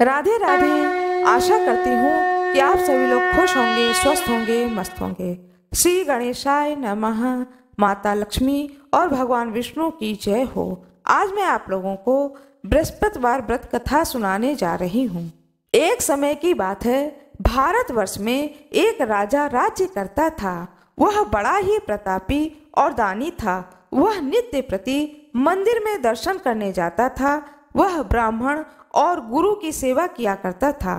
राधे राधे आशा करती हूँ कि आप सभी लोग खुश होंगे स्वस्थ होंगे मस्त होंगे श्री गणेशाय नमः माता लक्ष्मी और भगवान विष्णु की जय हो आज मैं आप लोगों को बृहस्पतिवार व्रत कथा सुनाने जा रही हूँ एक समय की बात है भारतवर्ष में एक राजा राज्य करता था वह बड़ा ही प्रतापी और दानी था वह नित्य प्रति मंदिर में दर्शन करने जाता था वह ब्राह्मण और गुरु की सेवा किया करता था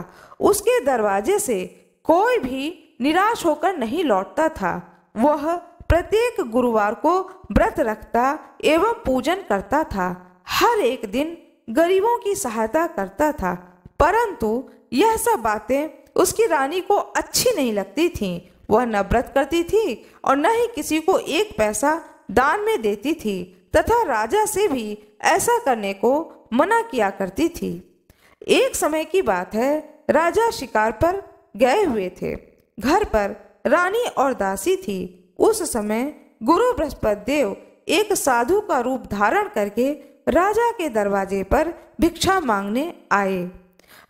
उसके दरवाजे से कोई भी निराश होकर नहीं लौटता था वह प्रत्येक गुरुवार को व्रत रखता एवं पूजन करता था हर एक दिन गरीबों की सहायता करता था परंतु यह सब बातें उसकी रानी को अच्छी नहीं लगती थीं। वह न व्रत करती थी और न ही किसी को एक पैसा दान में देती थी तथा राजा से भी ऐसा करने को मना किया करती थी एक समय की बात है राजा शिकार पर गए हुए थे घर पर रानी और दासी थी उस समय गुरु बृहस्पति देव एक साधु का रूप धारण करके राजा के दरवाजे पर भिक्षा मांगने आए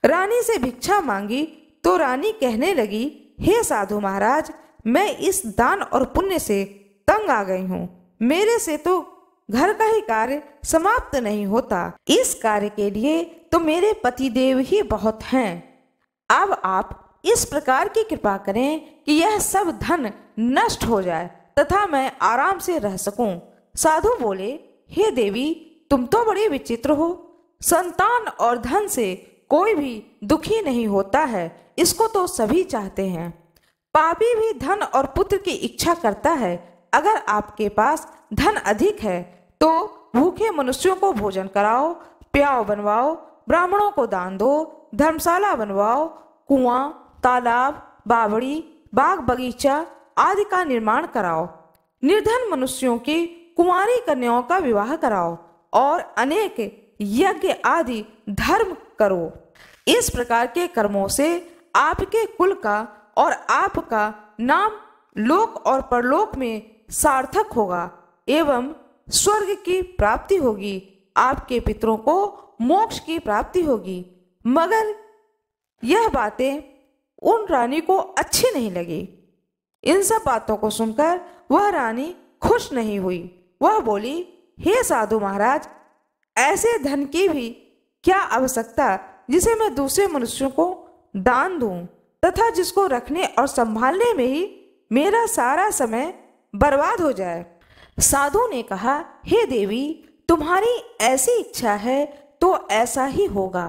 रानी से भिक्षा मांगी तो रानी कहने लगी हे साधु महाराज मैं इस दान और पुण्य से तंग आ गई हूँ मेरे से तो घर का ही कार्य समाप्त नहीं होता इस कार्य के लिए तो मेरे पति देव ही बहुत हैं अब आप इस प्रकार की कृपा करें कि यह सब धन नष्ट हो जाए तथा मैं आराम से रह सकूं साधु बोले हे देवी तुम तो बड़े विचित्र हो संतान और धन से कोई भी दुखी नहीं होता है इसको तो सभी चाहते हैं पापी भी धन और पुत्र की इच्छा करता है अगर आपके पास धन अधिक है तो भूखे मनुष्यों को भोजन कराओ प्याव बनवाओ ब्राह्मणों को दान दो धर्मशाला बनवाओ कुआं तालाब बावड़ी बाग बगीचा आदि का निर्माण कराओ निर्धन मनुष्यों की कुमारी कन्याओं का विवाह कराओ और अनेक यज्ञ आदि धर्म करो इस प्रकार के कर्मों से आपके कुल का और आपका नाम लोक और परलोक में सार्थक होगा एवं स्वर्ग की प्राप्ति होगी आपके पितरों को मोक्ष की प्राप्ति होगी मगर यह बातें उन रानी को अच्छी नहीं लगी इन सब बातों को सुनकर वह रानी खुश नहीं हुई वह बोली हे साधु महाराज ऐसे धन की भी क्या आवश्यकता जिसे मैं दूसरे मनुष्यों को दान दूं तथा जिसको रखने और संभालने में ही मेरा सारा समय बर्बाद हो जाए साधु ने कहा हे देवी तुम्हारी ऐसी इच्छा है तो ऐसा ही होगा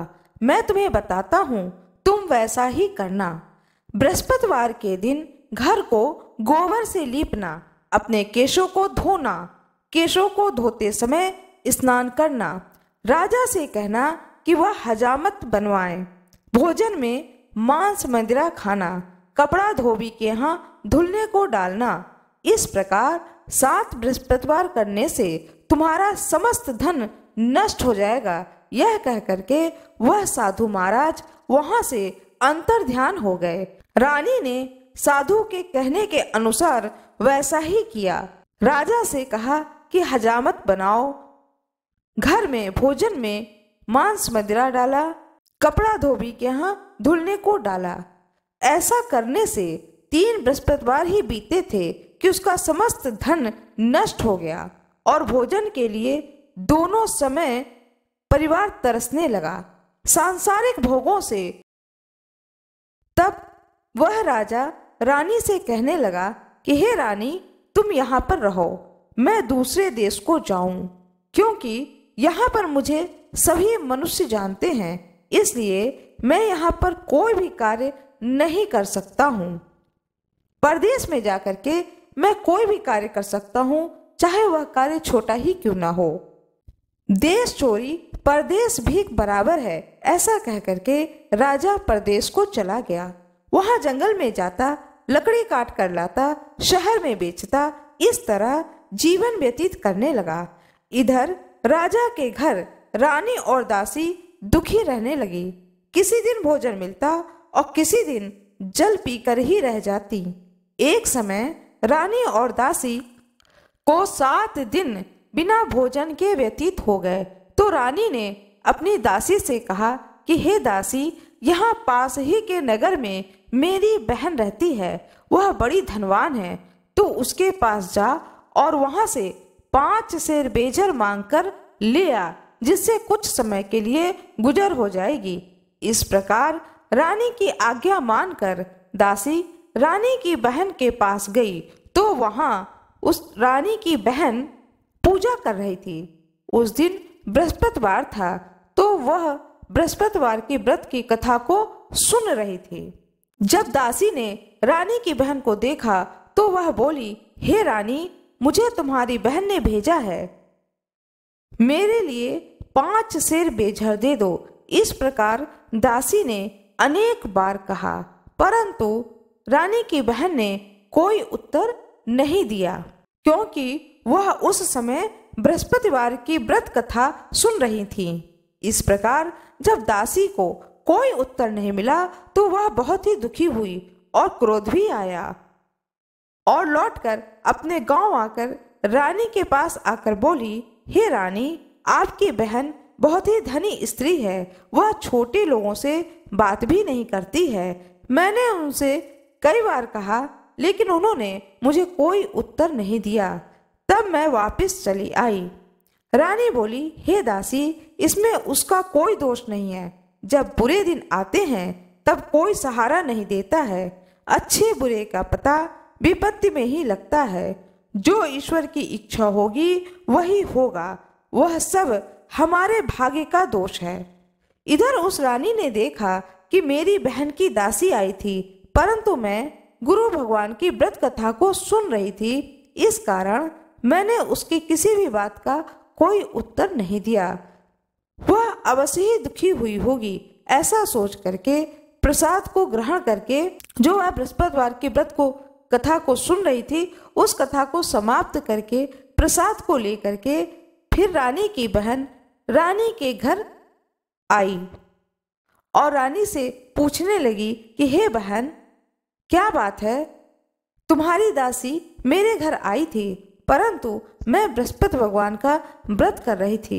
मैं तुम्हें बताता हूँ तुम वैसा ही करना बृहस्पतिवार के दिन घर को गोबर से लीपना अपने केशों को धोना केशों को धोते समय स्नान करना राजा से कहना कि वह हजामत बनवाए भोजन में मांस मंदिरा खाना कपड़ा धोबी के यहाँ धुलने को डालना इस प्रकार सात बृहस्पतिवार करने से तुम्हारा समस्त धन नष्ट हो जाएगा यह कह करके वह साधु महाराज वहां से अंतर ध्यान हो गए रानी ने साधु के कहने के अनुसार वैसा ही किया राजा से कहा कि हजामत बनाओ घर में भोजन में मांस मदिरा डाला कपड़ा धोबी के यहाँ धुलने को डाला ऐसा करने से तीन बृहस्पतिवार ही बीते थे कि उसका समस्त धन नष्ट हो गया और भोजन के लिए दोनों समय परिवार तरसने लगा सांसारिक भोगों से तब वह राजा रानी से कहने लगा कि हे रानी तुम यहाँ पर रहो मैं दूसरे देश को जाऊं क्योंकि यहाँ पर मुझे सभी मनुष्य जानते हैं इसलिए मैं यहाँ पर कोई भी कार्य नहीं कर सकता हूँ परदेश में जाकर के मैं कोई भी कार्य कर सकता हूँ चाहे वह कार्य छोटा ही क्यों ना हो देश चोरी परदेश भीख बराबर है ऐसा कह करके राजा परदेश को चला गया वहाँ जंगल में जाता लकड़ी काट कर लाता शहर में बेचता इस तरह जीवन व्यतीत करने लगा इधर राजा के घर रानी और दासी दुखी रहने लगी किसी दिन भोजन मिलता और किसी दिन जल पीकर ही रह जाती एक समय रानी और दासी को सात दिन बिना भोजन के व्यतीत हो गए तो रानी ने अपनी दासी से कहा कि हे दासी यहाँ पास ही के नगर में मेरी बहन रहती है वह बड़ी धनवान है तो उसके पास जा और वहाँ से पांच शेर बेजर मांगकर ले आ जिससे कुछ समय के लिए गुजर हो जाएगी इस प्रकार रानी की आज्ञा मानकर दासी रानी की बहन के पास गई तो वहाँ उस रानी की बहन पूजा कर रही थी उस दिन बृहस्पतिवार था तो वह बृहस्पतिवार के व्रत की कथा को सुन रही थी जब दासी ने रानी की बहन को देखा तो वह बोली हे hey, रानी मुझे तुम्हारी बहन ने भेजा है मेरे लिए पांच शेर बेझर दे दो इस प्रकार दासी ने अनेक बार कहा परंतु रानी की बहन ने कोई उत्तर नहीं दिया क्योंकि वह उस समय बृहस्पतिवार की व्रत कथा सुन रही थी इस प्रकार जब दासी को कोई उत्तर नहीं मिला तो वह बहुत ही दुखी हुई और क्रोध भी आया और लौटकर अपने गांव आकर रानी के पास आकर बोली हे रानी आपकी बहन बहुत ही धनी स्त्री है वह छोटे लोगों से बात भी नहीं करती है मैंने उनसे कई बार कहा लेकिन उन्होंने मुझे कोई उत्तर नहीं दिया तब मैं वापस चली आई रानी बोली हे दासी इसमें उसका कोई दोष नहीं है जब बुरे दिन आते हैं तब कोई सहारा नहीं देता है अच्छे बुरे का पता विपत्ति में ही लगता है जो ईश्वर की इच्छा होगी वही होगा वह सब हमारे भाग्य का दोष है इधर उस रानी ने देखा कि मेरी बहन की दासी आई थी परंतु मैं गुरु भगवान की व्रत कथा को सुन रही थी इस कारण मैंने उसकी किसी भी बात का कोई उत्तर नहीं दिया वह अवश्य ही दुखी हुई होगी ऐसा सोच करके प्रसाद को ग्रहण करके जो वह बृहस्पतिवार के व्रत को कथा को सुन रही थी उस कथा को समाप्त करके प्रसाद को लेकर के फिर रानी की बहन रानी के घर आई और रानी से पूछने लगी कि हे बहन क्या बात है तुम्हारी दासी मेरे घर आई थी परंतु मैं बृहस्पति भगवान का व्रत कर रही थी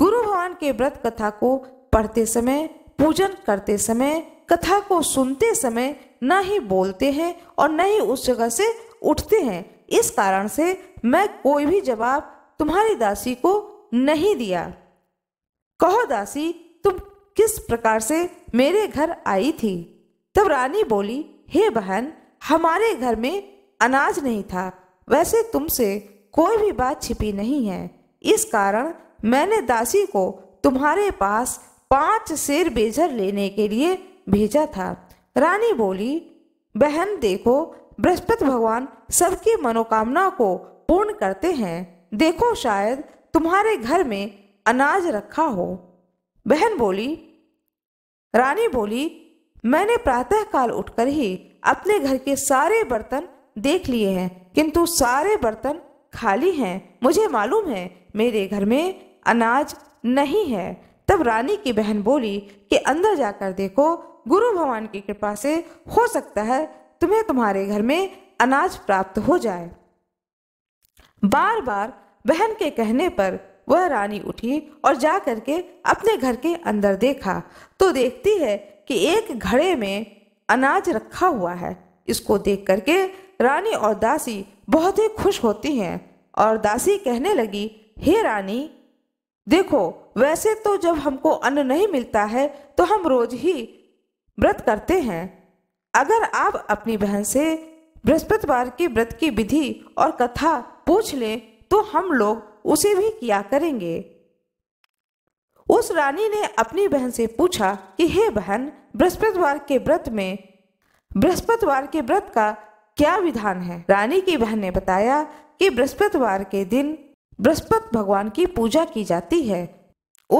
गुरु भगवान के व्रत कथा को पढ़ते समय पूजन करते समय कथा को सुनते समय न ही बोलते हैं और न ही उस जगह से उठते हैं इस कारण से मैं कोई भी जवाब तुम्हारी दासी को नहीं दिया कहो दासी तुम किस प्रकार से मेरे घर आई थी तब रानी बोली हे बहन हमारे घर में अनाज नहीं था वैसे तुमसे कोई भी बात छिपी नहीं है इस कारण मैंने दासी को तुम्हारे पास पांच शेर बेजर लेने के लिए भेजा था रानी बोली बहन देखो बृहस्पति भगवान सबकी मनोकामना को पूर्ण करते हैं देखो शायद तुम्हारे घर में अनाज रखा हो बहन बोली रानी बोली मैंने प्रातःकाल उठकर ही अपने घर के सारे बर्तन देख लिए हैं किंतु सारे बर्तन खाली हैं मुझे मालूम है मेरे घर में अनाज नहीं है तब रानी की बहन बोली कि अंदर जाकर देखो गुरु भगवान की कृपा से हो सकता है तुम्हें तुम्हारे घर में अनाज प्राप्त हो जाए बार बार बहन के कहने पर वह रानी उठी और जा करके अपने घर के अंदर देखा तो देखती है कि एक घड़े में अनाज रखा हुआ है इसको देख करके रानी और दासी बहुत ही खुश होती हैं और दासी कहने लगी हे रानी देखो वैसे तो जब हमको अन्न नहीं मिलता है तो हम रोज ही व्रत करते हैं अगर आप अपनी बहन से बृहस्पतिवार की व्रत की विधि और कथा पूछ लें तो हम लोग उसे भी किया करेंगे उस रानी ने अपनी बहन से पूछा कि हे बहन बृहस्पतिवार के व्रत में बृहस्पतिवार के व्रत का क्या विधान है रानी की बहन ने बताया कि बृहस्पतिवार के दिन बृहस्पत भगवान की पूजा की जाती है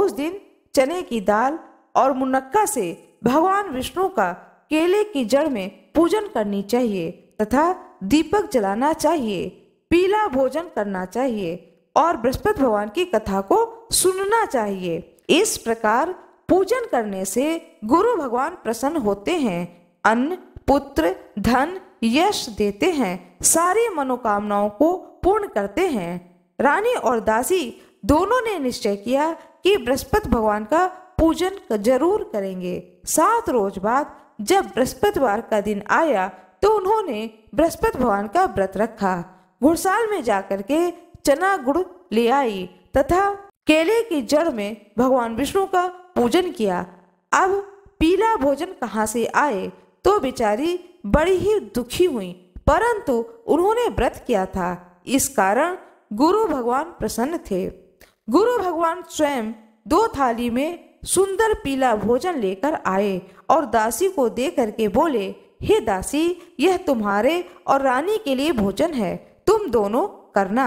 उस दिन चने की दाल और मुनक्का से भगवान विष्णु का केले की जड़ में पूजन करनी चाहिए तथा दीपक जलाना चाहिए पीला भोजन करना चाहिए और बृहस्पति भगवान की कथा को सुनना चाहिए इस प्रकार पूजन करने से गुरु भगवान प्रसन्न होते हैं अन्न पुत्र धन यश देते हैं सारी मनोकामनाओं को पूर्ण करते हैं रानी और दासी दोनों ने निश्चय किया कि बृहस्पति भगवान का पूजन जरूर करेंगे सात रोज बाद जब बृहस्पतिवार का दिन आया तो उन्होंने बृहस्पति भगवान का व्रत रखा घुड़साल में जाकर के चना गुड़ ले आई तथा केले की जड़ में भगवान विष्णु का पूजन किया अब पीला भोजन कहाँ से आए तो बेचारी बड़ी ही दुखी हुई परंतु उन्होंने व्रत किया था इस कारण गुरु भगवान प्रसन्न थे गुरु भगवान स्वयं दो थाली में सुंदर पीला भोजन लेकर आए और दासी को दे करके बोले हे दासी यह तुम्हारे और रानी के लिए भोजन है तुम दोनों करना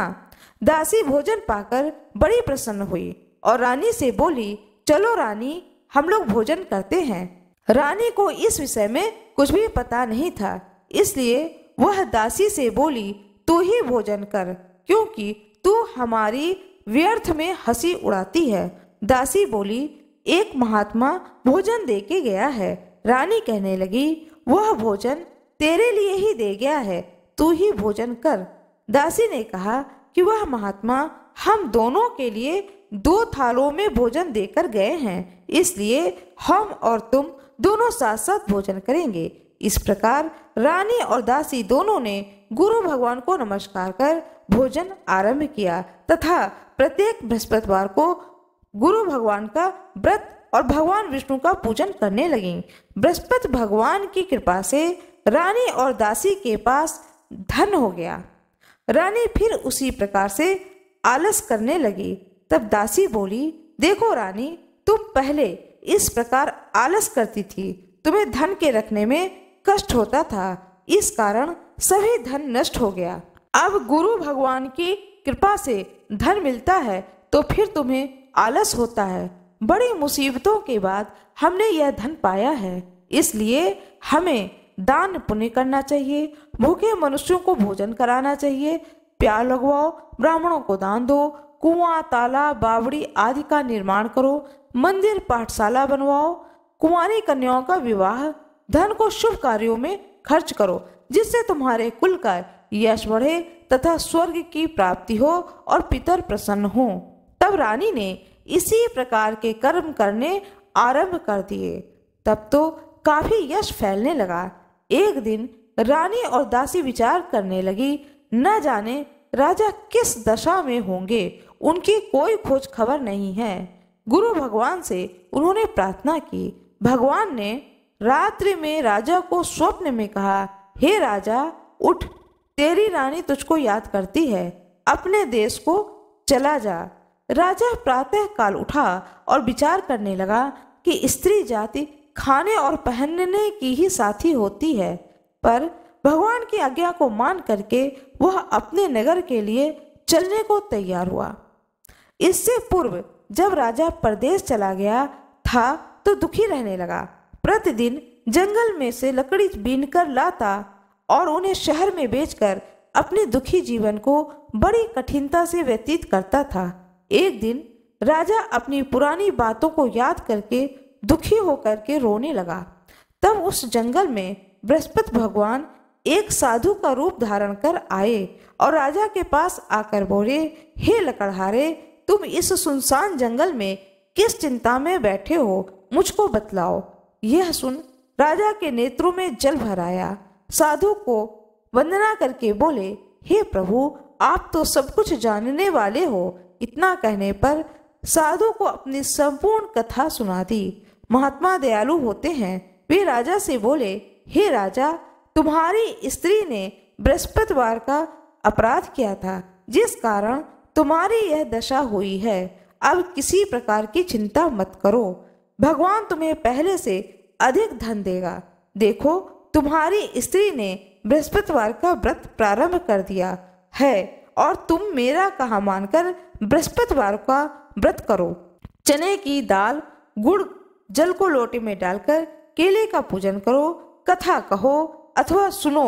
दासी भोजन पाकर बड़ी प्रसन्न हुई और रानी से बोली चलो रानी हम लोग भोजन करते हैं रानी को इस विषय में कुछ भी पता नहीं था इसलिए वह दासी से बोली तू ही भोजन कर क्योंकि तू हमारी व्यर्थ में हंसी उड़ाती है दासी बोली एक महात्मा भोजन दे के गया है रानी कहने लगी वह भोजन तेरे लिए ही दे गया है तू ही भोजन कर दासी ने कहा कि वह महात्मा हम दोनों के लिए दो थालों में भोजन देकर गए हैं इसलिए हम और तुम दोनों साथ साथ भोजन करेंगे इस प्रकार रानी और दासी दोनों ने गुरु भगवान को नमस्कार कर भोजन आरंभ किया तथा प्रत्येक बृहस्पतिवार को गुरु भगवान का व्रत और भगवान विष्णु का पूजन करने लगी बृहस्पति भगवान की कृपा से रानी और दासी के पास धन हो गया रानी फिर उसी प्रकार से आलस करने लगी तब दासी बोली देखो रानी तुम पहले इस प्रकार आलस करती थी तुम्हें धन के रखने में कष्ट होता था इस कारण सभी धन नष्ट हो गया अब गुरु भगवान की कृपा से धन मिलता है तो फिर तुम्हें आलस होता है बड़ी मुसीबतों के बाद हमने यह धन पाया है इसलिए हमें दान पुण्य करना चाहिए भूखे मनुष्यों को भोजन कराना चाहिए प्यार लगवाओ ब्राह्मणों को दान दो कुआं तालाब बावड़ी आदि का निर्माण करो मंदिर पाठशाला बनवाओ कुमारी कन्याओं का विवाह धन को शुभ कार्यों में खर्च करो जिससे तुम्हारे कुल का यश बढ़े तथा स्वर्ग की प्राप्ति हो और पितर प्रसन्न हो तब रानी ने इसी प्रकार के कर्म करने आरंभ कर दिए तब तो काफी यश फैलने लगा एक दिन रानी और दासी विचार करने लगी न जाने राजा किस दशा में होंगे उनकी कोई खोज खबर नहीं है गुरु भगवान से उन्होंने प्रार्थना की भगवान ने रात्रि में राजा को स्वप्न में कहा हे राजा उठ तेरी रानी तुझको याद करती है अपने देश को चला जा राजा प्रातः काल उठा और विचार करने लगा कि स्त्री जाति खाने और पहनने की ही साथी होती है पर भगवान की आज्ञा को मान करके वह अपने नगर के लिए चलने को तैयार हुआ इससे पूर्व जब राजा प्रदेश चला गया था तो दुखी रहने लगा प्रतिदिन जंगल में से लकड़ी बीन कर लाता और उन्हें शहर में बेचकर अपने दुखी जीवन को बड़ी कठिनता से व्यतीत करता था एक दिन राजा अपनी पुरानी बातों को याद करके दुखी होकर के रोने लगा तब उस जंगल में बृहस्पति भगवान एक साधु का रूप धारण कर आए और राजा के पास आकर बोले हे लकड़हारे तुम इस सुनसान जंगल में किस चिंता में बैठे हो मुझको बतलाओ यह सुन राजा के नेत्रों में जल भर आया साधु को वंदना करके बोले हे प्रभु आप तो सब कुछ जानने वाले हो इतना कहने पर साधु को अपनी संपूर्ण कथा सुना दी महात्मा दयालु होते हैं वे राजा से बोले हे राजा तुम्हारी स्त्री ने बृहस्पतिवार का अपराध किया था जिस कारण तुम्हारी यह दशा हुई है अब किसी प्रकार की चिंता मत करो भगवान तुम्हें पहले से अधिक धन देगा देखो तुम्हारी स्त्री ने बृहस्पतिवार का व्रत प्रारंभ कर दिया है और तुम मेरा कहा मानकर बृहस्पतिवार का व्रत करो चने की दाल गुड़ जल को लोटे में डालकर केले का पूजन करो कथा कहो अथवा सुनो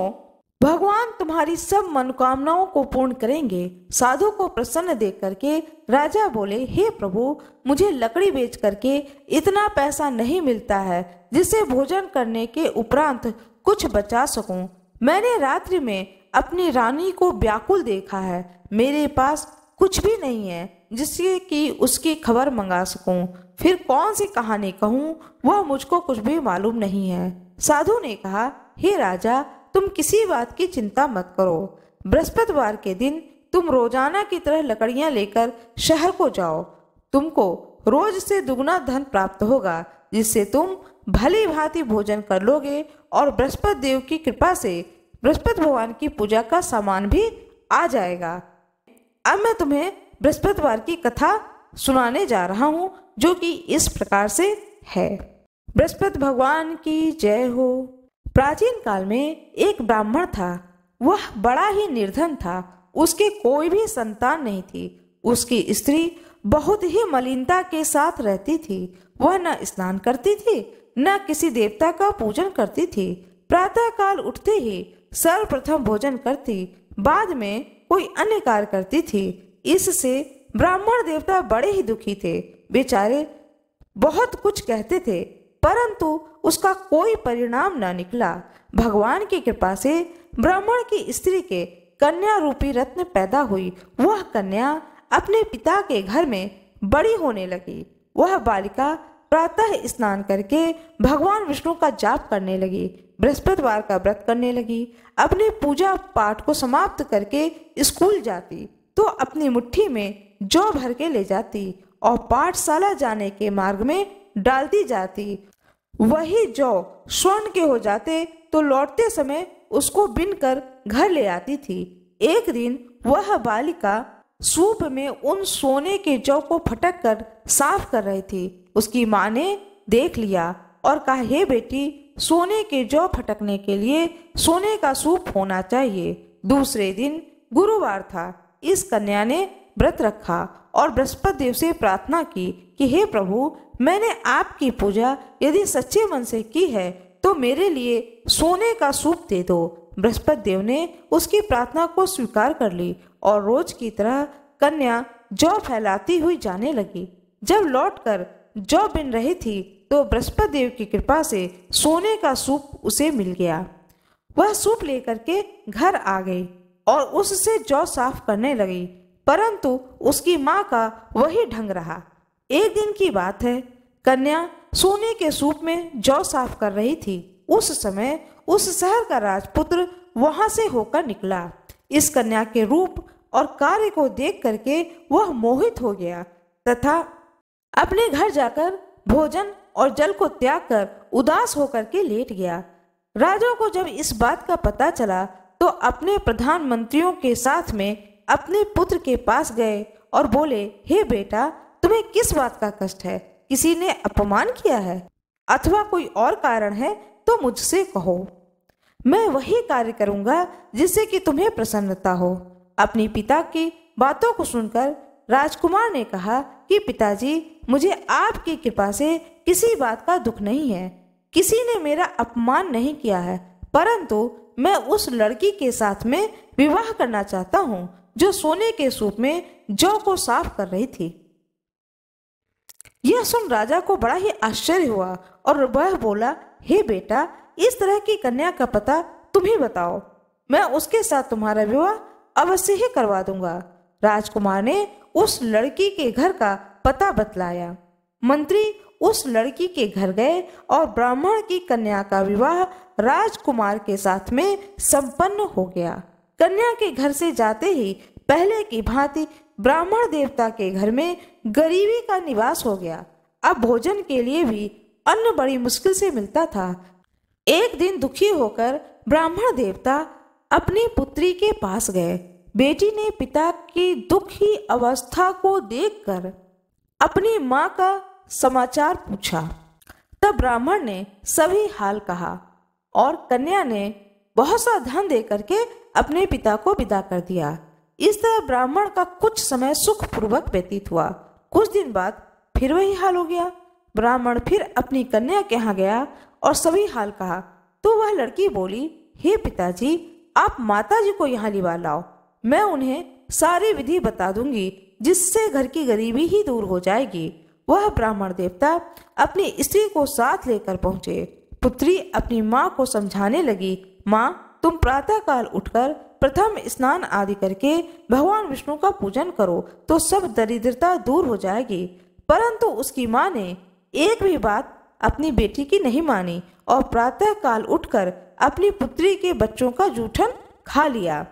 भगवान तुम्हारी सब मनोकामनाओं को पूर्ण करेंगे साधु को प्रसन्न देख करके राजा बोले हे प्रभु मुझे लकड़ी बेच करके इतना पैसा नहीं मिलता है जिसे भोजन करने के उपरांत कुछ बचा सकूं। मैंने रात्रि में अपनी रानी को व्याकुल देखा है मेरे पास कुछ भी नहीं है जिससे कि उसकी खबर मंगा सकूं फिर कौन सी कहानी कहूं वह मुझको कुछ भी मालूम नहीं है साधु ने कहा हे राजा तुम किसी बात की चिंता मत करो बृहस्पतिवार के दिन तुम रोजाना की तरह लकड़ियां लेकर शहर को जाओ तुमको रोज से दुगना धन प्राप्त होगा जिससे तुम भली भांति भोजन कर लोगे और बृहस्पति देव की कृपा से बृहस्पति भगवान की पूजा का सामान भी आ जाएगा अब मैं तुम्हें बृहस्पतिवार की कथा सुनाने जा रहा हूँ जो कि इस प्रकार से है बृहस्पति भगवान की जय हो प्राचीन काल में एक ब्राह्मण था वह बड़ा ही निर्धन था उसके कोई भी संतान नहीं थी उसकी स्त्री बहुत ही मलिनता के साथ रहती थी वह न स्नान करती थी न किसी देवता का पूजन करती थी प्रातः काल उठते ही सर्वप्रथम भोजन करती बाद में कोई अन्य कार्य करती थी इससे ब्राह्मण देवता बड़े ही दुखी थे बेचारे बहुत कुछ कहते थे परंतु उसका कोई परिणाम न निकला भगवान की कृपा से ब्राह्मण की स्त्री के कन्या रूपी रत्न पैदा हुई वह कन्या अपने पिता के घर में बड़ी होने लगी वह बालिका प्रातः स्नान करके भगवान विष्णु का जाप करने लगी बृहस्पतिवार का व्रत करने लगी अपने पूजा पाठ को समाप्त करके स्कूल जाती तो अपनी मुट्ठी में जौ भर के ले जाती और पाठशाला जाने के मार्ग में डालती जाती वही जो स्वर्ण के हो जाते तो लौटते समय उसको बिन कर घर ले आती थी एक दिन वह बालिका सूप में उन सोने के जौ को फटक कर साफ कर रही थी उसकी माँ ने देख लिया और कहा हे बेटी सोने के जौ फटकने के लिए सोने का सूप होना चाहिए दूसरे दिन गुरुवार था इस कन्या ने व्रत रखा और बृहस्पति देव से प्रार्थना की कि हे प्रभु मैंने आपकी पूजा यदि सच्चे मन से की है तो मेरे लिए सोने का सूप दे दो बृहस्पति देव ने उसकी प्रार्थना को स्वीकार कर ली और रोज की तरह कन्या जौ फैलाती हुई जाने लगी जब लौटकर जौ बिन रही थी तो बृहस्पति देव की कृपा से सोने का सूप उसे मिल गया वह सूप लेकर के घर आ गई और उससे जौ साफ करने लगी परंतु उसकी माँ का वही ढंग रहा एक दिन की बात है कन्या सोने के सूप में जौ साफ कर रही थी उस समय उस शहर का राजपुत्र वहां से होकर निकला इस कन्या के रूप और कार्य को देख करके वह मोहित हो गया तथा अपने घर जाकर भोजन और जल को त्याग कर उदास होकर के लेट गया राजा को जब इस बात का पता चला तो अपने प्रधानमंत्रियों के साथ में अपने पुत्र के पास गए और बोले हे hey बेटा तुम्हें किस बात का कष्ट है किसी ने अपमान किया है अथवा कोई और कारण है तो मुझसे कहो मैं वही कार्य करूंगा जिससे कि तुम्हें प्रसन्नता हो अपने पिता की बातों को सुनकर राजकुमार ने कहा कि पिताजी मुझे आपकी कृपा से किसी बात का दुख नहीं है किसी ने मेरा अपमान नहीं किया है परंतु मैं उस लड़की के साथ में विवाह करना चाहता हूँ जो सोने के सूप में जौ को साफ कर रही थी यह सुन राजा को बड़ा ही आश्चर्य हुआ और वह बोला हे hey बेटा इस तरह की कन्या का पता तुम ही बताओ मैं उसके साथ तुम्हारा विवाह अवश्य ही करवा दूंगा राजकुमार ने उस लड़की के घर का पता बतलाया मंत्री उस लड़की के घर गए और ब्राह्मण की कन्या का विवाह राजकुमार के साथ में संपन्न हो गया कन्या के घर से जाते ही पहले की भांति ब्राह्मण देवता के घर में गरीबी का निवास हो गया अब भोजन के लिए भी अन्न बड़ी मुश्किल से मिलता था एक दिन दुखी होकर ब्राह्मण देवता अपनी पुत्री के पास गए बेटी ने पिता की दुखी अवस्था को देखकर अपनी माँ का समाचार पूछा तब ब्राह्मण ने सभी हाल कहा और कन्या ने बहुत सा धन दे करके अपने पिता को विदा कर दिया इस तरह ब्राह्मण का कुछ समय सुखपूर्वक व्यतीत हुआ कुछ दिन बाद फिर वही हाल हो गया ब्राह्मण फिर अपनी कन्या के यहाँ गया और सभी हाल कहा तो वह लड़की बोली हे पिताजी आप माता जी को यहाँ लिवा लाओ मैं उन्हें सारी विधि बता दूंगी जिससे घर की गरीबी ही दूर हो जाएगी वह ब्राह्मण देवता अपनी स्त्री को साथ लेकर पहुंचे पुत्री अपनी माँ को समझाने लगी माँ तुम प्रातःकाल उठकर प्रथम स्नान आदि करके भगवान विष्णु का पूजन करो तो सब दरिद्रता दूर हो जाएगी परंतु उसकी माँ ने एक भी बात अपनी बेटी की नहीं मानी और प्रातःकाल उठकर अपनी पुत्री के बच्चों का जूठन खा लिया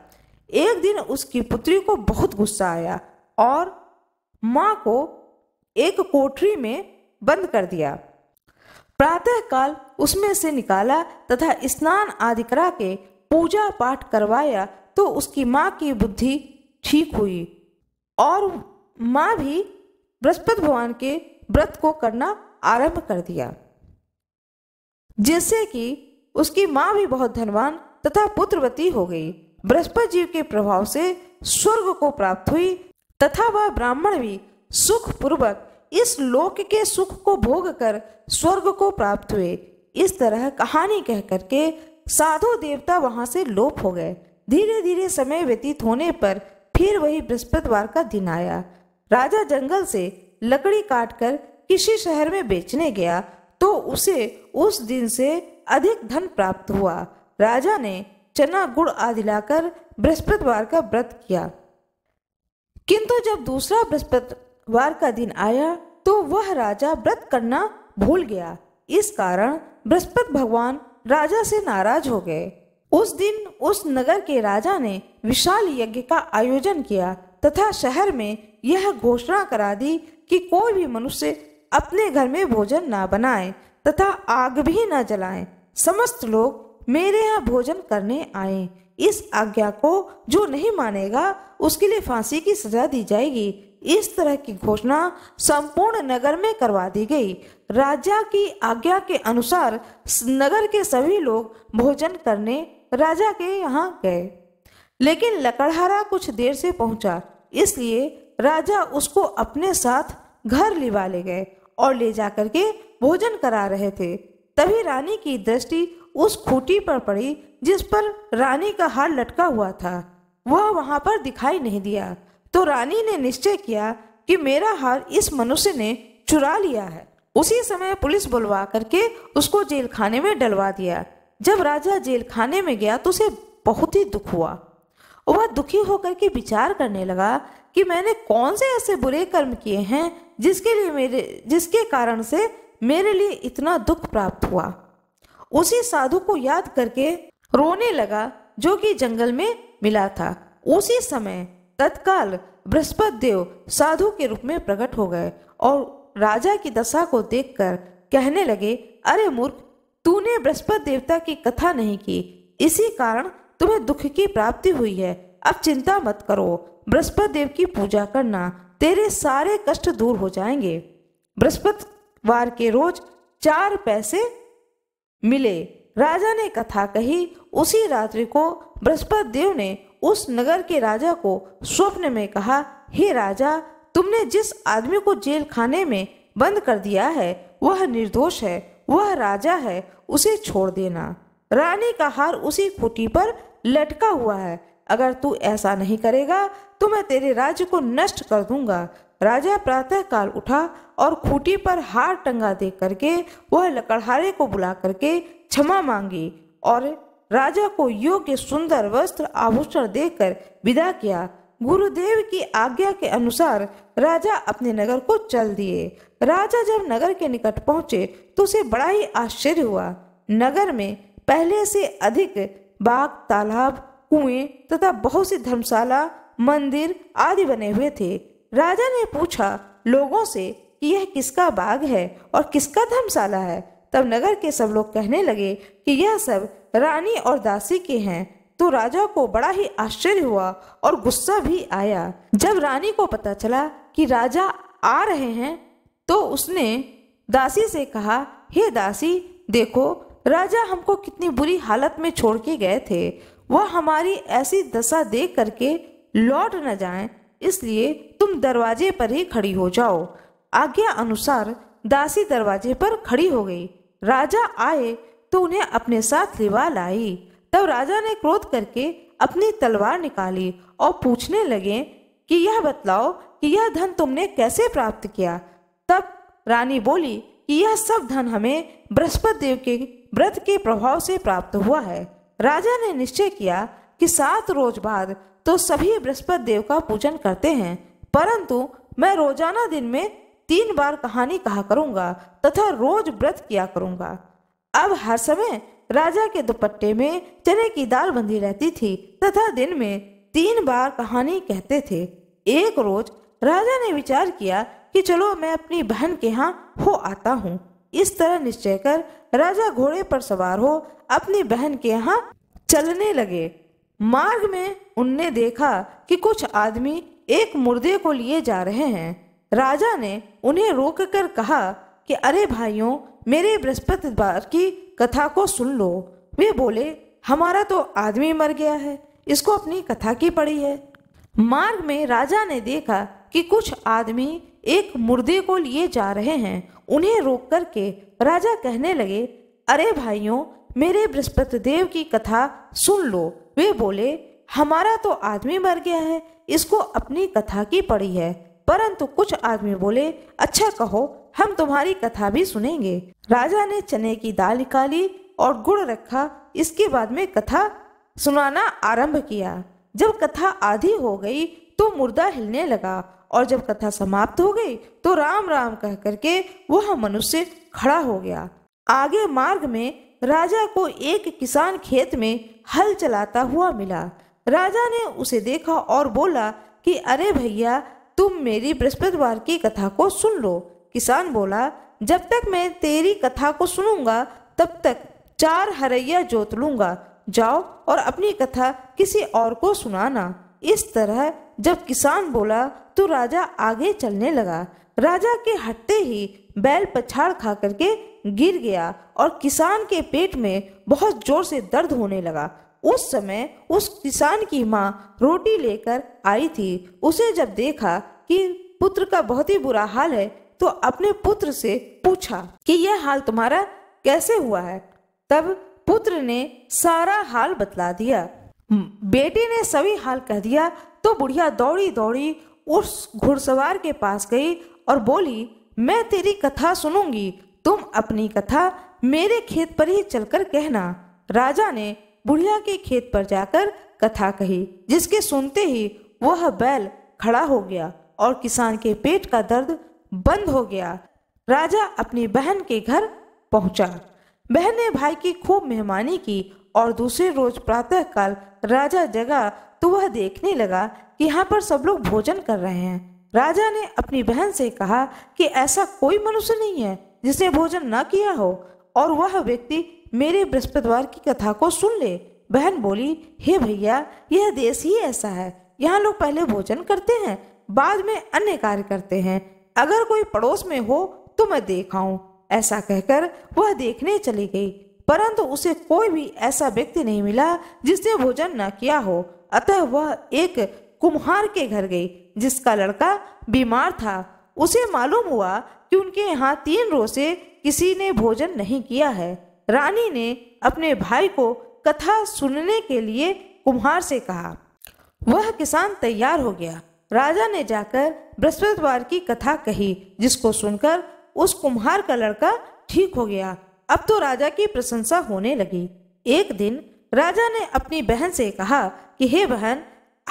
एक दिन उसकी पुत्री को बहुत गुस्सा आया और माँ को एक कोठरी में बंद कर दिया प्रातःकाल उसमें से निकाला तथा स्नान आदि करा के पूजा पाठ करवाया तो उसकी माँ की बुद्धि ठीक हुई और माँ भी बृहस्पति भगवान के व्रत को करना आरंभ कर दिया जिससे कि उसकी माँ भी बहुत धनवान तथा पुत्रवती हो गई बृहस्पति जीव के प्रभाव से स्वर्ग को प्राप्त हुई तथा वह ब्राह्मण भी सुख पूर्वक इस लोक के सुख को भोग कर स्वर्ग को प्राप्त हुए इस तरह कहानी कह करके साधु देवता वहां से लोप हो गए धीरे धीरे समय व्यतीत होने पर फिर वही बृहस्पतिवार का दिन आया राजा जंगल से लकड़ी काटकर किसी शहर में बेचने गया तो उसे उस दिन से अधिक धन प्राप्त हुआ राजा ने चना गुड़ आदि लाकर बृहस्पतिवार का व्रत किया किंतु जब दूसरा बृहस्पति वार का दिन आया तो वह राजा व्रत करना भूल गया इस कारण बृहस्पति भगवान राजा से नाराज हो गए उस दिन उस नगर के राजा ने विशाल यज्ञ का आयोजन किया तथा शहर में यह घोषणा करा दी कि कोई भी मनुष्य अपने घर में भोजन ना बनाए तथा आग भी ना जलाए समस्त लोग मेरे यहाँ भोजन करने आए इस आज्ञा को जो नहीं मानेगा उसके लिए फांसी की सजा दी जाएगी इस तरह की घोषणा संपूर्ण नगर में करवा दी गई राजा की आज्ञा के अनुसार नगर के सभी लोग भोजन करने राजा के यहाँ गए लेकिन लकड़हारा कुछ देर से पहुंचा इसलिए राजा उसको अपने साथ घर लिवा ले गए और ले जा करके भोजन करा रहे थे तभी रानी की दृष्टि उस खूटी पर पड़ी जिस पर रानी का हार लटका हुआ था वह वहां पर दिखाई नहीं दिया तो रानी ने निश्चय किया कि मेरा हार इस मनुष्य ने चुरा लिया है उसी समय पुलिस बुलवा करके उसको जेल खाने में डलवा दिया जब राजा जेल खाने में गया तो उसे बहुत ही दुख हुआ वह दुखी होकर के विचार करने लगा कि मैंने कौन से ऐसे बुरे कर्म किए हैं जिसके लिए मेरे जिसके कारण से मेरे लिए इतना दुख प्राप्त हुआ उसी साधु को याद करके रोने लगा जो कि जंगल में मिला था उसी समय तत्काल बृहस्पति देव साधु के रूप में प्रकट हो गए और राजा की दशा को देखकर कहने लगे अरे मूर्ख तूने बृहस्पति देवता की कथा नहीं की इसी कारण तुम्हें दुख की प्राप्ति हुई है अब चिंता मत करो बृहस्पति देव की पूजा करना तेरे सारे कष्ट दूर हो जाएंगे वार के रोज चार पैसे मिले राजा ने कथा कही उसी रात्रि को बृहस्पति देव ने उस नगर के राजा को स्वप्न में कहा हे राजा तुमने जिस आदमी को जेल खाने में बंद कर दिया है वह निर्दोष है वह राजा है उसे छोड़ देना रानी का हार उसी खुटी पर लटका हुआ है अगर तू ऐसा नहीं करेगा तो मैं तेरे राज्य को नष्ट कर दूंगा राजा प्रातः काल उठा और खूटी पर हार टंगा देख करके वह लकड़हारे को बुला करके क्षमा मांगी और राजा को योग्य सुंदर वस्त्र आभूषण देकर विदा किया गुरुदेव की आज्ञा के अनुसार राजा अपने नगर को चल दिए राजा जब नगर के निकट पहुंचे तो उसे बड़ा ही आश्चर्य हुआ नगर में पहले से अधिक बाग तालाब कुएं तथा बहुत सी धर्मशाला मंदिर आदि बने हुए थे राजा ने पूछा लोगों से कि यह किसका बाग है और किसका धर्मशाला है तब नगर के सब लोग कहने लगे कि यह सब रानी और दासी के हैं तो राजा को बड़ा ही आश्चर्य हुआ और गुस्सा भी आया जब रानी को पता चला कि राजा आ रहे हैं तो उसने दासी से कहा हे दासी देखो राजा हमको कितनी बुरी हालत में छोड़ के गए थे वह हमारी ऐसी दशा देख करके लौट न जाए इसलिए तुम दरवाजे पर ही खड़ी हो जाओ आज्ञा अनुसार दासी दरवाजे पर खड़ी हो गई राजा आए तो उन्हें अपने साथ लिवा लाई तब राजा ने क्रोध करके अपनी तलवार निकाली और पूछने लगे कि यह बतलाओ कि यह धन तुमने कैसे प्राप्त किया तब रानी बोली कि यह सब धन हमें बृहस्पति देव के व्रत के प्रभाव से प्राप्त हुआ है राजा ने निश्चय किया कि सात रोज बाद तो सभी बृहस्पति देव का पूजन करते हैं परंतु मैं रोजाना दिन में तीन बार कहानी कहा करूंगा तथा रोज व्रत किया करूंगा अब हर समय राजा के दुपट्टे में चने की दाल बंधी रहती थी तथा दिन में तीन बार कहानी कहते थे एक रोज राजा ने विचार किया कि चलो मैं अपनी बहन के यहाँ हो आता हूँ इस तरह निश्चय कर राजा घोड़े पर सवार हो अपनी बहन के यहाँ चलने लगे मार्ग में उनने देखा कि कुछ आदमी एक मुर्दे को लिए जा रहे हैं राजा ने उन्हें रोककर कहा कि अरे भाइयों मेरे बार की कथा को सुन लो वे बोले हमारा तो आदमी मर गया है इसको अपनी कथा की पड़ी है मार्ग में राजा ने देखा कि कुछ आदमी एक मुर्दे को लिए जा रहे हैं उन्हें रोक करके राजा कहने लगे अरे भाइयों मेरे बृहस्पति देव की कथा सुन लो वे बोले हमारा तो आदमी मर गया है इसको अपनी कथा की पड़ी है परंतु कुछ आदमी बोले अच्छा कहो हम तुम्हारी कथा भी सुनेंगे राजा ने चने की दाल निकाली और गुड़ रखा इसके बाद में कथा सुनाना आरंभ किया जब कथा आधी हो गई तो मुर्दा हिलने लगा और जब कथा समाप्त हो गई तो राम राम कह करके वह मनुष्य खड़ा हो गया आगे मार्ग में राजा को एक किसान खेत में हल चलाता हुआ मिला राजा ने उसे देखा और बोला कि अरे भैया तुम मेरी बृहस्पतिवार की कथा को सुन लो किसान बोला जब तक मैं तेरी कथा को सुनूंगा तब तक चार हरैया जोत लूंगा जाओ और अपनी कथा किसी और को सुनाना इस तरह जब किसान बोला तो राजा आगे चलने लगा राजा के हटते ही बैल पछाड़ खा करके गिर गया और किसान के पेट में बहुत जोर से दर्द होने लगा उस समय उस किसान की माँ रोटी लेकर आई थी उसे जब देखा कि पुत्र का बहुत ही बुरा हाल है तो अपने पुत्र से पूछा कि यह हाल तुम्हारा कैसे हुआ है तब पुत्र ने सारा हाल बतला दिया बेटे ने सभी हाल कह दिया तो बुढ़िया दौड़ी दौड़ी उस घुड़सवार के पास गई और बोली मैं तेरी कथा सुनूंगी तुम अपनी कथा मेरे खेत पर ही चलकर कहना राजा ने बुढ़िया के खेत पर जाकर कथा कही जिसके सुनते ही वह बैल खड़ा हो गया और किसान के पेट का दर्द बंद हो गया राजा अपनी बहन के घर पहुंचा बहन ने भाई की खूब मेहमानी की और दूसरे रोज प्रातःकाल राजा जगा तो वह देखने लगा कि यहाँ पर सब लोग भोजन कर रहे हैं राजा ने अपनी बहन से कहा कि ऐसा कोई मनुष्य नहीं है जिसने भोजन न किया हो और वह व्यक्ति मेरे बृहस्पतिवार की कथा को सुन ले बहन बोली हे भैया यह देश ही ऐसा है यहाँ लोग पहले भोजन करते हैं बाद में अन्य कार्य करते हैं अगर कोई पड़ोस में हो तो मैं देख आऊं ऐसा कहकर वह देखने चली गई परंतु उसे कोई भी ऐसा व्यक्ति नहीं मिला जिसने भोजन न किया हो अतः वह एक कुम्हार के घर गई जिसका लड़का बीमार था उसे मालूम हुआ कि उनके यहाँ तीन रोज से किसी ने भोजन नहीं किया है रानी ने अपने भाई को कथा सुनने के लिए कुम्हार से कहा वह किसान तैयार हो गया राजा ने जाकर बृहस्पतिवार की कथा कही जिसको सुनकर उस कुम्हार का लड़का ठीक हो गया अब तो राजा की प्रशंसा होने लगी एक दिन राजा ने अपनी बहन से कहा कि हे बहन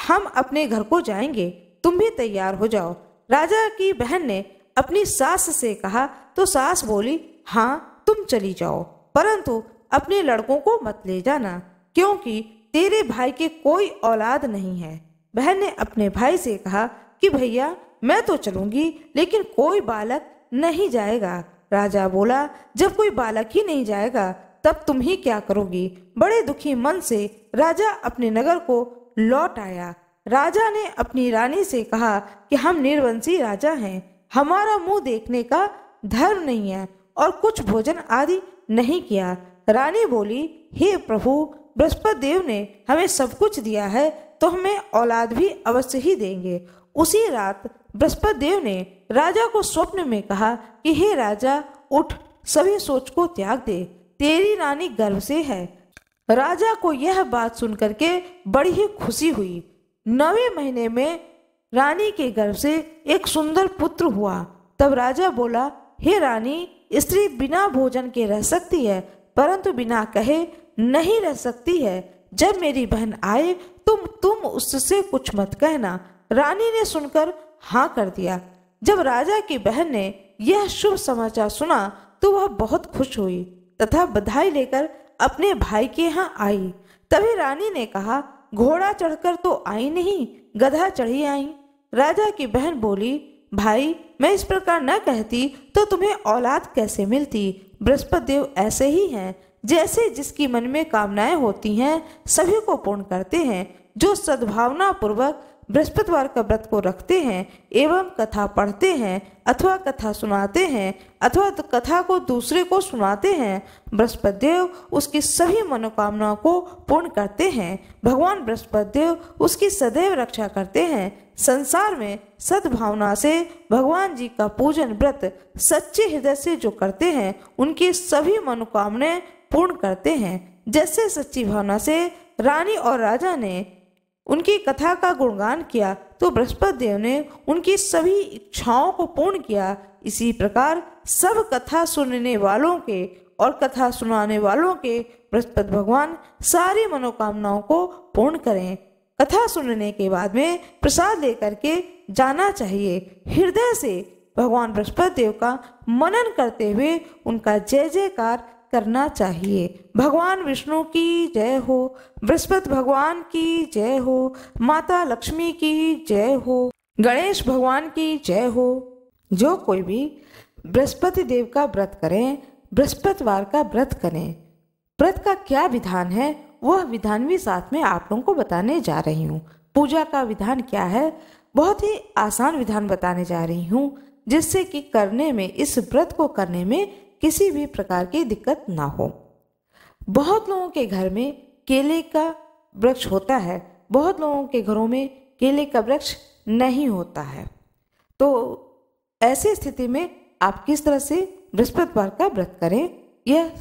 हम अपने घर को जाएंगे तुम भी तैयार हो जाओ राजा की बहन ने अपनी सास से कहा तो सास बोली हाँ तुम चली जाओ परंतु अपने लड़कों को मत ले जाना क्योंकि तेरे भाई के कोई औलाद नहीं है बहन ने अपने भाई से कहा कि भैया मैं तो चलूंगी लेकिन कोई बालक नहीं जाएगा राजा बोला जब कोई बालक ही नहीं जाएगा तब तुम ही क्या करोगी बड़े दुखी मन से राजा अपने नगर को लौट आया राजा ने अपनी रानी से कहा कि हम निर्वंशी राजा हैं हमारा मुंह देखने का धर्म नहीं है और कुछ भोजन आदि नहीं किया रानी बोली हे प्रभु बृहस्पति देव ने हमें सब कुछ दिया है तो हमें औलाद भी अवश्य ही देंगे उसी रात बृहस्पति देव ने राजा को स्वप्न में कहा कि हे राजा उठ सभी सोच को त्याग दे तेरी रानी गर्भ से है राजा को यह बात सुनकर के बड़ी ही खुशी हुई नवे महीने में रानी के गर्भ से एक सुंदर पुत्र हुआ तब राजा बोला हे रानी स्त्री बिना भोजन के रह सकती है परंतु बिना कहे नहीं रह सकती है जब मेरी बहन आए तुम तुम उससे कुछ मत कहना रानी ने सुनकर हाँ कर दिया जब राजा की बहन ने यह शुभ समाचार सुना तो वह बहुत खुश हुई तथा बधाई लेकर अपने भाई के यहाँ आई तभी रानी ने कहा घोड़ा चढ़कर तो आई नहीं गधा चढ़ी आई राजा की बहन बोली भाई मैं इस प्रकार न कहती तो तुम्हें औलाद कैसे मिलती बृहस्पति देव ऐसे ही हैं जैसे जिसकी मन में कामनाएं होती हैं सभी को पूर्ण करते हैं जो सद्भावना पूर्वक बृहस्पतिवार का व्रत को रखते हैं एवं कथा पढ़ते हैं अथवा कथा सुनाते हैं अथवा तो कथा को दूसरे को सुनाते हैं बृहस्पति देव उसकी सभी मनोकामनाओं को पूर्ण करते हैं भगवान बृहस्पति देव उसकी सदैव रक्षा करते हैं संसार में सद्भावना से भगवान जी का पूजन व्रत सच्चे हृदय से जो करते हैं उनकी सभी मनोकामनाएं पूर्ण करते हैं जैसे सच्ची भावना से रानी और राजा ने उनकी कथा का गुणगान किया तो बृहस्पति देव ने उनकी सभी इच्छाओं को पूर्ण किया इसी प्रकार सब कथा सुनने वालों के और कथा सुनाने वालों के बृहस्पति भगवान सारी मनोकामनाओं को पूर्ण करें कथा सुनने के बाद में प्रसाद लेकर के जाना चाहिए हृदय से भगवान बृहस्पति देव का मनन करते हुए उनका जय जयकार करना चाहिए भगवान विष्णु की जय हो बृहस्पति भगवान की जय हो माता लक्ष्मी की जय हो गणेश भगवान की जय हो जो कोई भी बृहस्पति देव का व्रत करें बृहस्पतिवार का व्रत करें व्रत का क्या विधान है वह विधान भी साथ में आप लोगों को बताने जा रही हूँ पूजा का विधान क्या है बहुत ही आसान विधान बताने जा रही हूँ जिससे कि करने में इस व्रत को करने में किसी भी प्रकार की दिक्कत ना हो बहुत लोगों के घर में केले का वृक्ष होता है बहुत लोगों के घरों में केले का वृक्ष नहीं होता है तो ऐसी स्थिति में आप किस तरह से बृहस्पतिवार का व्रत करें यह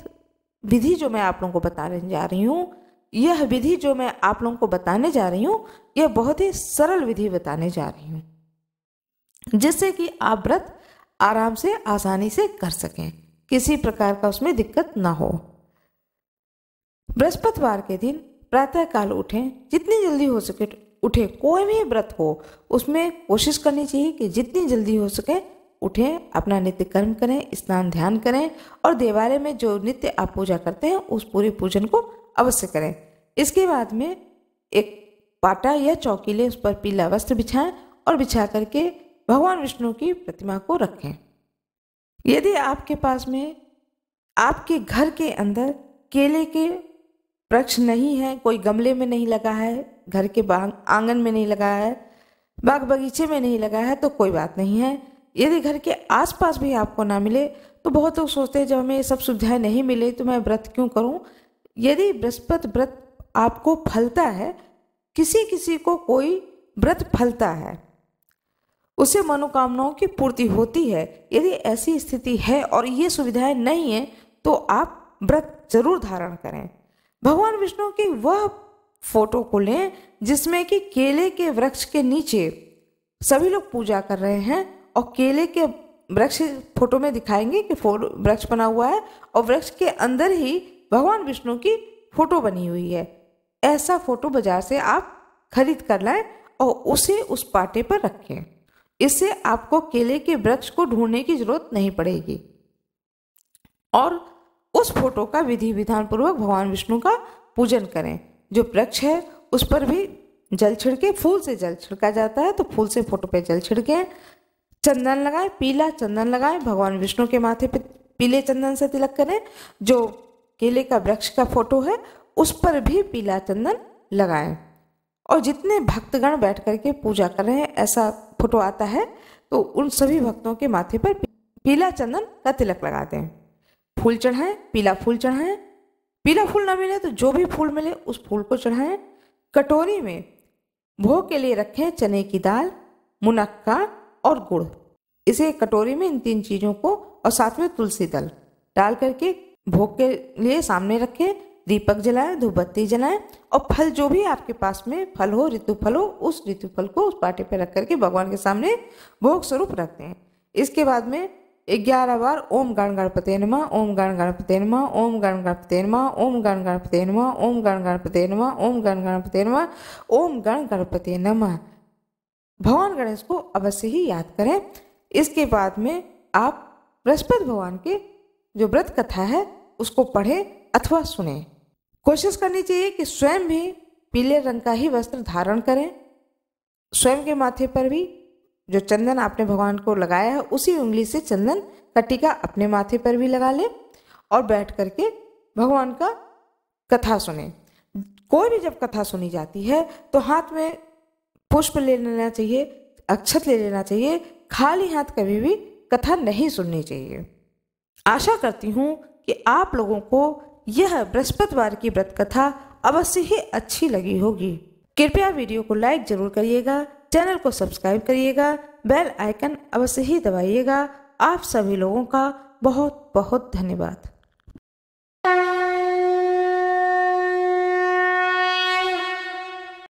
विधि जो मैं आप लोगों को बताने जा रही हूँ यह विधि जो मैं आप लोगों को बताने जा रही हूँ यह बहुत ही सरल विधि बताने जा रही हूँ जिससे कि आप व्रत आराम से आसानी से कर सकें किसी प्रकार का उसमें दिक्कत ना हो बृहस्पतिवार के दिन प्रातःकाल उठें जितनी जल्दी हो सके उठें कोई भी व्रत हो उसमें कोशिश करनी चाहिए कि जितनी जल्दी हो सके उठें अपना नित्य कर्म करें स्नान ध्यान करें और देवालय में जो नित्य आप पूजा करते हैं उस पूरे पूजन को अवश्य करें इसके बाद में एक पाटा या चौकी लें उस पर पीला वस्त्र बिछाएं और बिछा करके भगवान विष्णु की प्रतिमा को रखें यदि आपके पास में आपके घर के अंदर केले के वृक्ष नहीं है कोई गमले में नहीं लगा है घर के आंगन में नहीं लगा है बाग बगीचे में नहीं लगा है तो कोई बात नहीं है यदि घर के आसपास भी आपको ना मिले तो बहुत लोग सोचते हैं जब हमें ये सब सुविधाएं नहीं मिले तो मैं व्रत क्यों करूं यदि बृहस्पत व्रत आपको फलता है किसी किसी को कोई व्रत फलता है उसे मनोकामनाओं की पूर्ति होती है यदि ऐसी स्थिति है और ये सुविधाएं नहीं है तो आप व्रत जरूर धारण करें भगवान विष्णु की वह फोटो को लें जिसमें कि केले के वृक्ष के नीचे सभी लोग पूजा कर रहे हैं और केले के वृक्ष फोटो में दिखाएंगे कि वृक्ष बना हुआ है और वृक्ष के अंदर ही भगवान विष्णु की फोटो बनी हुई है ऐसा फोटो बाजार से आप खरीद कर लाएं और उसे उस पाटे पर रखें इससे आपको केले के वृक्ष को ढूंढने की जरूरत नहीं पड़ेगी और उस फोटो का विधि विधान पूर्वक भगवान विष्णु का पूजन करें जो वृक्ष है उस पर भी जल छिड़के फूल से जल छिड़का जाता है तो फूल से फोटो पे जल छिड़के चंदन लगाएं पीला चंदन लगाएं भगवान विष्णु के माथे पे पीले चंदन से तिलक करें जो केले का वृक्ष का फोटो है उस पर भी पीला चंदन लगाएं और जितने भक्तगण बैठ करके पूजा कर रहे हैं ऐसा फोटो आता है तो उन सभी भक्तों के माथे पर पीला चंदन का तिलक लगाते हैं फूल चढ़ाएं पीला फूल चढ़ाएं पीला फूल ना मिले तो जो भी फूल मिले उस फूल को चढ़ाएं कटोरी में भोग के लिए रखें चने की दाल मुनक्का और गुड़ इसे कटोरी में इन तीन चीज़ों को और साथ में तुलसी दल डाल करके भोग के लिए सामने रखें दीपक जलाएं धूपबत्ती जलाएं और फल जो भी आपके पास में फल हो ऋतु फल हो उस ऋतु फल को उस पाटे पर रख करके भगवान के सामने भोग स्वरूप रखते हैं इसके बाद में ग्यारह बार ओम गण गणपते नमा ओम गण गणपते नमा ओम गण गणपते नमा ओम गण गणपते नमा ओम गण गणपते नमा ओम गण गणपते नमा ओम गण गणपते नमा भगवान गणेश को अवश्य ही याद करें इसके बाद में आप बृहस्पति भगवान के जो व्रत कथा है उसको पढ़ें अथवा सुने कोशिश करनी चाहिए कि स्वयं भी पीले रंग का ही वस्त्र धारण करें स्वयं के माथे पर भी जो चंदन आपने भगवान को लगाया है उसी उंगली से चंदन का टीका अपने माथे पर भी लगा लें और बैठ करके भगवान का कथा सुने कोई भी जब कथा सुनी जाती है तो हाथ में पुष्प ले लेना चाहिए अक्षत ले लेना चाहिए खाली हाथ कभी भी कथा नहीं सुननी चाहिए आशा करती हूँ कि आप लोगों को यह बृहस्पतिवार की व्रत कथा अवश्य ही अच्छी लगी होगी कृपया वीडियो को लाइक जरूर करिएगा चैनल को सब्सक्राइब करिएगा बेल आइकन अवश्य ही दबाइएगा आप सभी लोगों का बहुत बहुत धन्यवाद